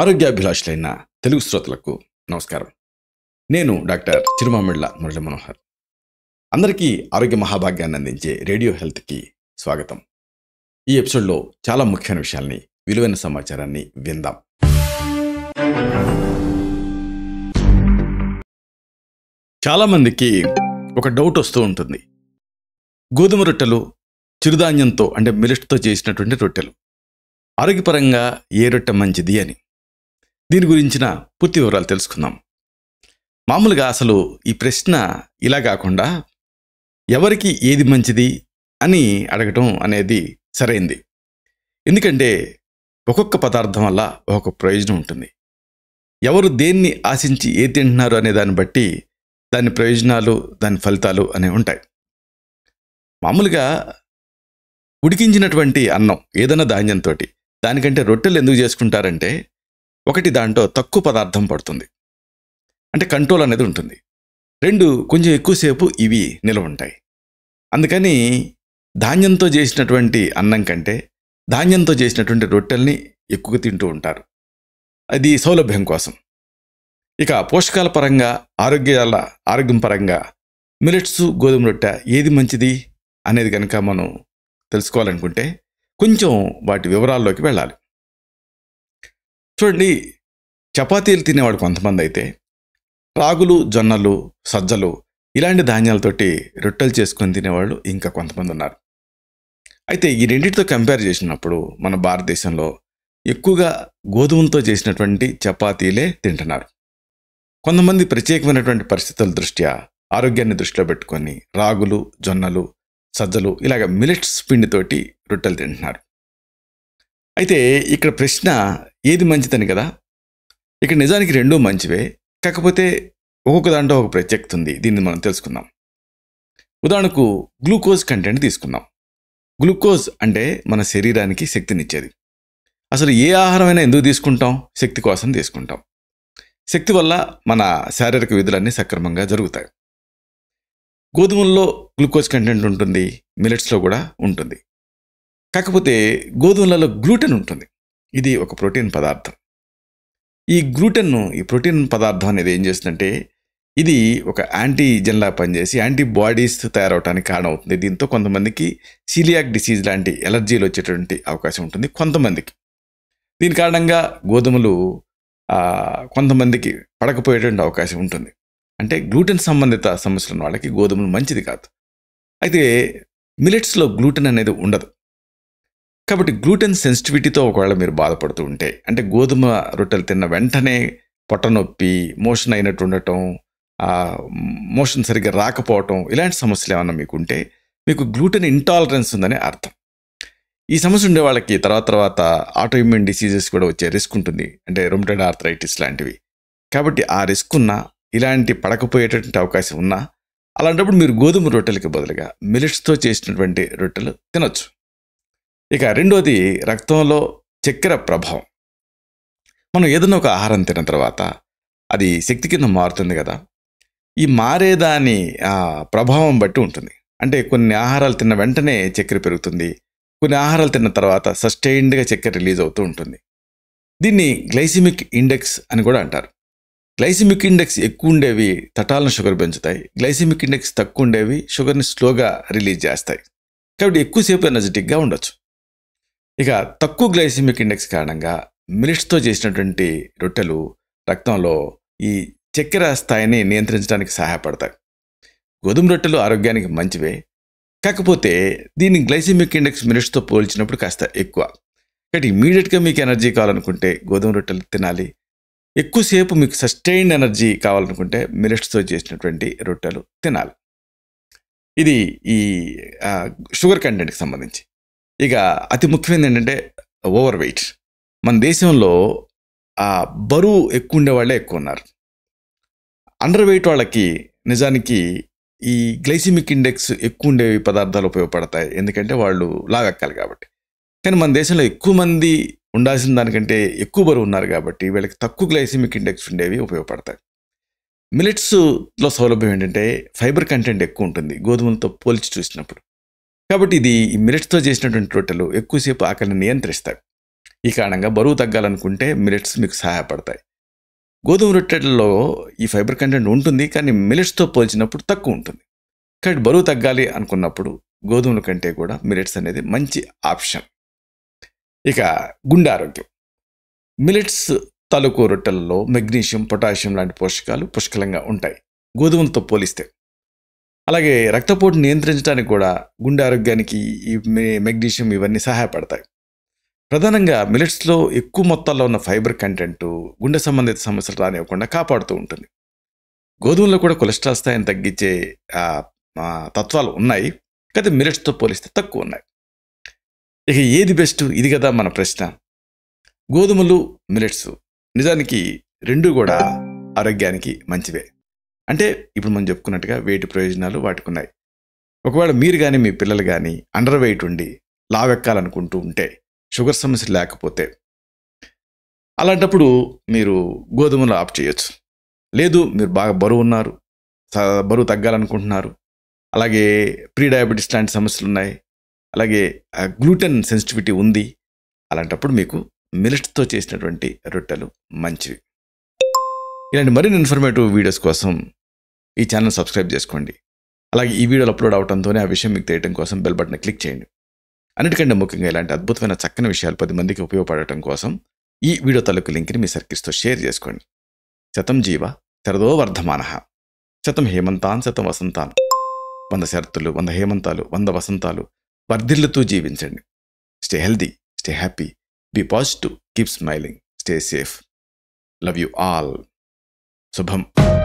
ఆరోగ్యాభిలాషులైన తెలుగు శ్రోతలకు నమస్కారం నేను డాక్టర్ చిరుమామిళ్ళ మురళి మనోహర్ అందరికీ ఆరోగ్య మహాభాగ్యాన్ని అందించే రేడియో హెల్త్కి స్వాగతం ఈ ఎపిసోడ్లో చాలా ముఖ్యమైన విషయాల్ని విలువైన సమాచారాన్ని విందాం చాలామందికి ఒక డౌట్ వస్తూ ఉంటుంది గోధుమ రొట్టెలు చిరుధాన్యంతో అంటే మిలిస్ట్తో చేసినటువంటి రొట్టెలు ఆరోగ్యపరంగా ఏ రొట్టె మంచిది అని దీని గురించిన పూర్తి వివరాలు తెలుసుకుందాం మామూలుగా అసలు ఈ ప్రశ్న ఇలా కాకుండా ఎవరికి ఏది మంచిది అని అడగటం అనేది సరైంది ఎందుకంటే ఒక్కొక్క పదార్థం వల్ల ఒక్కొక్క ప్రయోజనం ఉంటుంది ఎవరు దేన్ని ఆశించి ఏ తింటున్నారు అనే దాన్ని బట్టి దాని ప్రయోజనాలు దాని ఫలితాలు అనేవి ఉంటాయి మామూలుగా ఉడికించినటువంటి అన్నం ఏదైనా ధాన్యంతో దానికంటే రొట్టెలు ఎందుకు చేసుకుంటారంటే ఒకటి దాంట్లో తక్కువ పదార్థం పడుతుంది అంటే కంట్రోల్ అనేది ఉంటుంది రెండు కొంచెం ఎక్కువసేపు ఇవి నిలవ ఉంటాయి అందుకని ధాన్యంతో చేసినటువంటి అన్నం కంటే ధాన్యంతో చేసినటువంటి రొట్టెల్ని ఎక్కువ తింటూ ఉంటారు అది సౌలభ్యం కోసం ఇక పోషకాల పరంగా ఆరోగ్యాల ఆరోగ్యం పరంగా మిలెట్స్ గోధుమ రొట్టె ఏది మంచిది అనేది కనుక మనం తెలుసుకోవాలనుకుంటే కొంచెం వాటి వివరాల్లోకి వెళ్ళాలి చూడండి చపాతీలు తినేవాడు కొంతమంది అయితే రాగులు జొన్నలు సజ్జలు ఇలాంటి ధాన్యాలతోటి రొట్టెలు చేసుకొని తినేవాళ్ళు ఇంకా కొంతమంది ఉన్నారు అయితే ఈ రెండింటితో కంపేర్ చేసినప్పుడు మన భారతదేశంలో ఎక్కువగా గోధుమలతో చేసినటువంటి చపాతీలే తింటున్నారు కొంతమంది ప్రత్యేకమైనటువంటి పరిస్థితుల దృష్ట్యా ఆరోగ్యాన్ని దృష్టిలో పెట్టుకొని రాగులు జొన్నలు సజ్జలు ఇలాగ మిలెట్స్ పిండితోటి రొట్టెలు తింటున్నారు అయితే ఇక్కడ ప్రశ్న ఏది మంచిదని కదా ఇక్కడ నిజానికి రెండూ మంచివే కాకపోతే ఒక్కొక్క దాంట్లో ఒక ప్రత్యేకత ఉంది దీన్ని మనం తెలుసుకుందాం ఉదాహరణకు గ్లూకోజ్ కంటెంట్ తీసుకుందాం గ్లూకోజ్ అంటే మన శరీరానికి శక్తినిచ్చేది అసలు ఏ ఆహారమైనా ఎందుకు తీసుకుంటాం శక్తి కోసం తీసుకుంటాం శక్తి వల్ల మన శారీరక విధులన్నీ సక్రమంగా జరుగుతాయి గోధుమల్లో గ్లూకోజ్ కంటెంట్ ఉంటుంది మిలెట్స్లో కూడా ఉంటుంది కాకపోతే గోధుమలలో గ్లూటెన్ ఉంటుంది ఇది ఒక ప్రోటీన్ పదార్థం ఈ గ్లూటెన్ ఈ ప్రోటీన్ పదార్థం అనేది ఏం చేస్తుందంటే ఇది ఒక యాంటీజెన్లా పనిచేసి యాంటీబాడీస్ తయారవడానికి కారణమవుతుంది దీంతో కొంతమందికి సీలియాక్ డిసీజ్ లాంటి ఎలర్జీలు వచ్చేటువంటి అవకాశం ఉంటుంది కొంతమందికి దీని కారణంగా గోధుమలు కొంతమందికి పడకపోయేటువంటి అవకాశం ఉంటుంది అంటే గ్లూటెన్ సంబంధిత సమస్యలు ఉన్న వాళ్ళకి గోధుమలు మంచిది కాదు అయితే మిలెట్స్లో గ్లూటెన్ అనేది ఉండదు కాబట్టి గ్లూటెన్ సెన్సిటివిటీతో ఒకవేళ మీరు బాధపడుతూ ఉంటే అంటే గోధుమ రొట్టెలు తిన్న వెంటనే పొట్టనొప్పి మోషన్ అయినట్టు ఉండటం మోషన్ సరిగ్గా రాకపోవటం ఇలాంటి సమస్యలు ఏమైనా మీకు ఉంటే మీకు గ్లూటెన్ ఇంటాలరెన్స్ ఉందని అర్థం ఈ సమస్య ఉండే వాళ్ళకి తర్వాత తర్వాత ఆటోఇమ్యూన్ డిసీజెస్ కూడా వచ్చే రిస్క్ ఉంటుంది అంటే రొమటైడ్ ఆర్థరైటిస్ లాంటివి కాబట్టి ఆ రిస్క్ ఉన్నా ఇలాంటి పడకపోయేటటువంటి అవకాశం ఉన్నా అలాంటప్పుడు మీరు గోధుమ రొట్టెలకి బదులుగా మిలిట్స్తో చేసినటువంటి రొట్టెలు తినొచ్చు ఇక రెండోది రక్తంలో చక్కెర ప్రభావం మనం ఏదైనా ఒక ఆహారం తిన్న తర్వాత అది శక్తి కింద మారుతుంది కదా ఈ మారేదాని ప్రభావం బట్టి ఉంటుంది అంటే కొన్ని ఆహారాలు తిన్న వెంటనే చక్కెర పెరుగుతుంది కొన్ని ఆహారాలు తిన్న తర్వాత సస్టైన్డ్గా చక్కెర రిలీజ్ అవుతూ ఉంటుంది దీన్ని గ్లైసిమిక్ ఇండెక్స్ అని కూడా అంటారు గ్లైసిమిక్ ఇండెక్స్ ఎక్కువ ఉండేవి తటాలను షుగర్ పెంచుతాయి గ్లైసిమిక్ ఇండెక్స్ తక్కువ ఉండేవి షుగర్ని స్లోగా రిలీజ్ చేస్తాయి కాబట్టి ఎక్కువసేపు ఎనర్జెటిక్గా ఉండొచ్చు ఇక తక్కువ గ్లైసిమిక్ ఇండెక్స్ కారణంగా మిలిట్స్తో చేసినటువంటి రొట్టెలు రక్తంలో ఈ చక్కెర స్థాయిని నియంత్రించడానికి సహాయపడతాయి గోధుమ రొట్టెలు ఆరోగ్యానికి మంచివే కాకపోతే దీని గ్లైసిమిక్ ఇండెక్స్ మిలిట్స్తో పోల్చినప్పుడు కాస్త ఎక్కువ కాబట్టి ఇమీడియట్గా మీకు ఎనర్జీ కావాలనుకుంటే గోధుమ రొట్టెలు తినాలి ఎక్కువసేపు మీకు సస్టైన్డ్ ఎనర్జీ కావాలనుకుంటే మిలిట్స్తో చేసినటువంటి రొట్టెలు తినాలి ఇది ఈ షుగర్ కంటెంట్కి సంబంధించి ఇక అతి ముఖ్యమైనది ఏంటంటే ఓవర్ వెయిట్ మన దేశంలో ఆ బరువు ఎక్కువ ఉండే వాళ్ళే ఎక్కువ ఉన్నారు అండర్ వెయిట్ వాళ్ళకి నిజానికి ఈ గ్లైసిమిక్ ఇండెక్స్ ఎక్కువ ఉండే పదార్థాలు ఉపయోగపడతాయి ఎందుకంటే వాళ్ళు లాగక్కాలి కాబట్టి కానీ మన దేశంలో ఎక్కువ మంది ఉండాల్సిన దానికంటే ఎక్కువ బరువు ఉన్నారు కాబట్టి వీళ్ళకి తక్కువ గ్లైసిమిక్ ఇండెక్స్ ఉండేవి ఉపయోగపడతాయి మిలెట్స్లో సౌలభ్యం ఏంటంటే ఫైబర్ కంటెంట్ ఎక్కువ ఉంటుంది గోధుమలతో పోల్చి చూసినప్పుడు కాబట్టి ఇది మిరట్స్తో చేసినటువంటి రొట్టెలు ఎక్కువసేపు ఆకలిని నియంత్రిస్తాయి ఈ కారణంగా బరువు తగ్గాలనుకుంటే మిలెట్స్ మీకు సహాయపడతాయి గోధుమ రొట్టెలలో ఈ ఫైబర్ కంటెంట్ ఉంటుంది కానీ మిలెట్స్తో పోల్చినప్పుడు తక్కువ ఉంటుంది కాబట్టి బరువు తగ్గాలి అనుకున్నప్పుడు గోధుమల కంటే కూడా మిలెట్స్ అనేది మంచి ఆప్షన్ ఇక గుండె ఆరోగ్యం మిలెట్స్ తాలూకు రొట్టెలలో మెగ్నీషియం పొటాషియం లాంటి పోషకాలు పుష్కలంగా ఉంటాయి గోధుమలతో పోలిస్తే అలాగే రక్తపోటు నియంత్రించడానికి కూడా గుండె ఆరోగ్యానికి ఈ మెగ్నీషియం ఇవన్నీ సహాయపడతాయి ప్రధానంగా మిలెట్స్లో ఎక్కువ మొత్తాల్లో ఉన్న ఫైబర్ కంటెంట్ గుండె సంబంధిత సమస్యలు రానివ్వకుండా కాపాడుతూ ఉంటుంది గోధుమలో కూడా కొలెస్ట్రాల్ స్థాయిని తగ్గించే తత్వాలు ఉన్నాయి కానీ మిలెట్స్తో పోలిస్తే తక్కువ ఉన్నాయి ఇక ఏది బెస్ట్ ఇది కదా మన ప్రశ్న గోధుమలు మిలెట్స్ నిజానికి రెండు కూడా ఆరోగ్యానికి మంచివే అంటే ఇప్పుడు మనం చెప్పుకున్నట్టుగా వేటి ప్రయోజనాలు వాటికున్నాయి ఒకవేళ మీరు కానీ మీ పిల్లలు కానీ అండర్ వెయిట్ ఉండి లావెక్కాలనుకుంటూ ఉంటే షుగర్ సమస్య లేకపోతే అలాంటప్పుడు మీరు గోధుమలు ఆఫ్ చేయొచ్చు లేదు మీరు బాగా బరువు ఉన్నారు బరువు తగ్గాలనుకుంటున్నారు అలాగే ప్రీ డయాబెటీస్ లాంటి సమస్యలు ఉన్నాయి అలాగే గ్లూటెన్ సెన్సిటివిటీ ఉంది అలాంటప్పుడు మీకు మిలిట్తో చేసినటువంటి రొట్టెలు మంచివి ఇలాంటి మరిన్ని ఇన్ఫర్మేటివ్ వీడియోస్ కోసం ఈ ఛానల్ సబ్స్క్రైబ్ చేసుకోండి అలాగే ఈ వీడియోలు అప్లోడ్ అవడంతోనే ఆ విషయం మీకు తెలియడం కోసం బెల్ బటన్ క్లిక్ చేయండి అన్నిటికంటే ముఖ్యంగా ఇలాంటి అద్భుతమైన చక్కని విషయాలు పది మందికి ఉపయోగపడటం కోసం ఈ వీడియో తలకు లింక్ని మీ సర్కిల్స్తో షేర్ చేసుకోండి శతం జీవ శరదో వర్ధమాన శతం హేమంతాన్ శతం వసంతాన్ వంద శరత్తులు వంద హేమంతాలు వంద వసంతాలు వర్ధిల్లుతూ జీవించండి stay healthy stay happy be positive keep smiling stay safe love you all శుభం